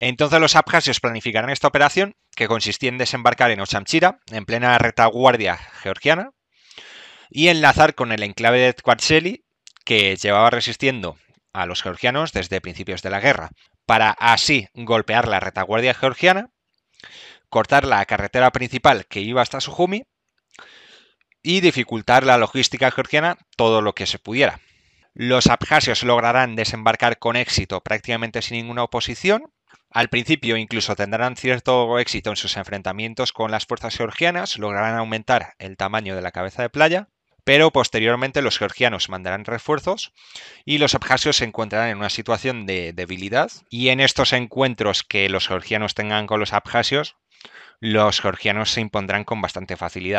Entonces los abjasios planificarán esta operación, que consistía en desembarcar en Ochamchira, en plena retaguardia georgiana, y enlazar con el enclave de Tkwacheli, que llevaba resistiendo a los georgianos desde principios de la guerra, para así golpear la retaguardia georgiana, cortar la carretera principal que iba hasta Sujumi y dificultar la logística georgiana todo lo que se pudiera. Los abjasios lograrán desembarcar con éxito prácticamente sin ninguna oposición al principio incluso tendrán cierto éxito en sus enfrentamientos con las fuerzas georgianas, lograrán aumentar el tamaño de la cabeza de playa, pero posteriormente los georgianos mandarán refuerzos y los abjasios se encontrarán en una situación de debilidad y en estos encuentros que los georgianos tengan con los abjasios, los georgianos se impondrán con bastante facilidad.